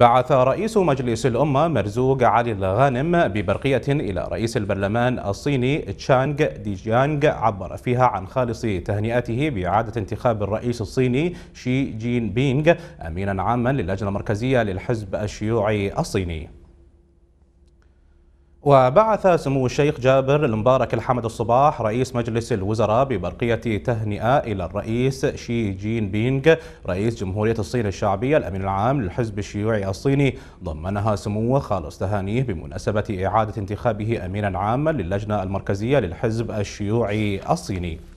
بعث رئيس مجلس الأمة مرزوق علي الغانم ببرقية إلى رئيس البرلمان الصيني تشانغ ديجيانغ عبر فيها عن خالص تهنئته بإعادة انتخاب الرئيس الصيني شي جين بينغ أمينا عاما للجنة المركزية للحزب الشيوعي الصيني وبعث سمو الشيخ جابر المبارك الحمد الصباح رئيس مجلس الوزراء ببرقية تهنئة إلى الرئيس شي جين بينغ رئيس جمهورية الصين الشعبية الأمين العام للحزب الشيوعي الصيني ضمنها سموه خالص تهانيه بمناسبة إعادة انتخابه أمينا عاما للجنة المركزية للحزب الشيوعي الصيني